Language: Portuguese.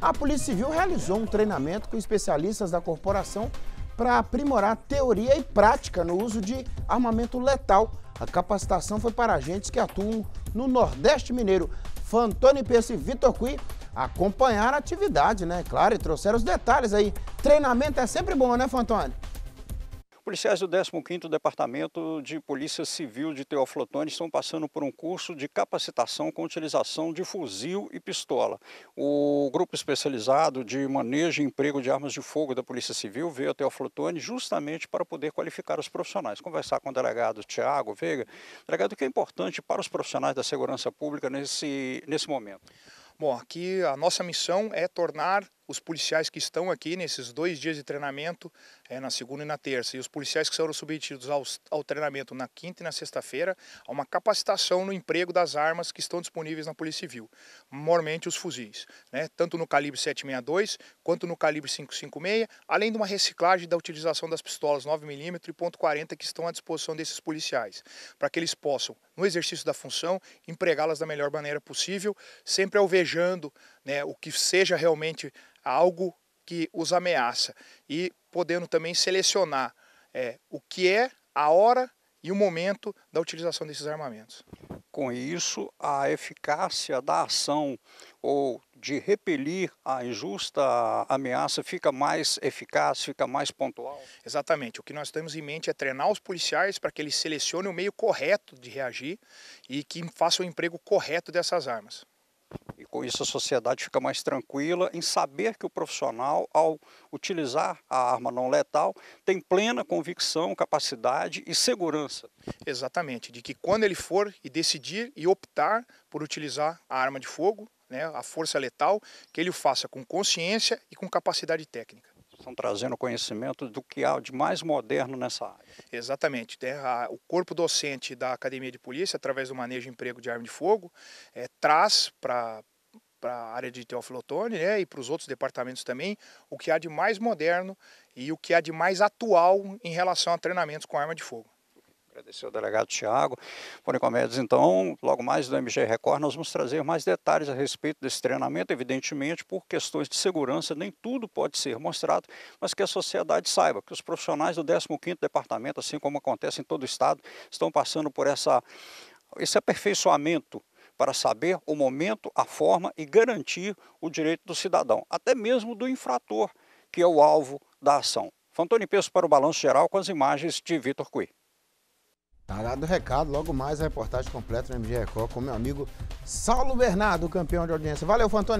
a Polícia Civil realizou um treinamento com especialistas da corporação para aprimorar teoria e prática no uso de armamento letal. A capacitação foi para agentes que atuam no Nordeste Mineiro. Fantoni Pesce e Vitor Cui acompanharam a atividade, né? Claro, e trouxeram os detalhes aí. Treinamento é sempre bom, né, Fantoni? policiais do 15º Departamento de Polícia Civil de Teoflotone estão passando por um curso de capacitação com utilização de fuzil e pistola. O grupo especializado de manejo e emprego de armas de fogo da Polícia Civil veio a Teoflotone justamente para poder qualificar os profissionais. Conversar com o delegado Tiago Veiga, delegado, o que é importante para os profissionais da segurança pública nesse, nesse momento? Bom, aqui a nossa missão é tornar os policiais que estão aqui nesses dois dias de treinamento é, na segunda e na terça. E os policiais que serão submetidos ao, ao treinamento na quinta e na sexta-feira, há uma capacitação no emprego das armas que estão disponíveis na Polícia Civil, mormente os fuzis, né, tanto no calibre 762 quanto no calibre 556, além de uma reciclagem da utilização das pistolas 9mm e .40 que estão à disposição desses policiais, para que eles possam, no exercício da função, empregá-las da melhor maneira possível, sempre alvejando né, o que seja realmente algo que os ameaça e podendo também selecionar é, o que é, a hora e o momento da utilização desses armamentos. Com isso, a eficácia da ação ou de repelir a injusta ameaça fica mais eficaz, fica mais pontual? Exatamente. O que nós temos em mente é treinar os policiais para que eles selecionem o meio correto de reagir e que façam o emprego correto dessas armas. Com isso, a sociedade fica mais tranquila em saber que o profissional, ao utilizar a arma não letal, tem plena convicção, capacidade e segurança. Exatamente, de que quando ele for e decidir e optar por utilizar a arma de fogo, né, a força letal, que ele o faça com consciência e com capacidade técnica estão trazendo conhecimento do que há de mais moderno nessa área. Exatamente. Né, o corpo docente da Academia de Polícia, através do manejo e emprego de arma de fogo, é, traz para para a área de Teófilo né, e para os outros departamentos também, o que há de mais moderno e o que há de mais atual em relação a treinamentos com arma de fogo. Agradecer ao delegado Tiago. Fonicomédios, então, logo mais do MG Record, nós vamos trazer mais detalhes a respeito desse treinamento. Evidentemente, por questões de segurança, nem tudo pode ser mostrado, mas que a sociedade saiba que os profissionais do 15º Departamento, assim como acontece em todo o Estado, estão passando por essa, esse aperfeiçoamento para saber o momento, a forma e garantir o direito do cidadão, até mesmo do infrator, que é o alvo da ação. Fantoni Peço para o Balanço Geral com as imagens de Vitor Cui. Tá dado o recado, logo mais a reportagem completa no MG Record com meu amigo Saulo Bernardo, campeão de audiência. Valeu, Fantoni!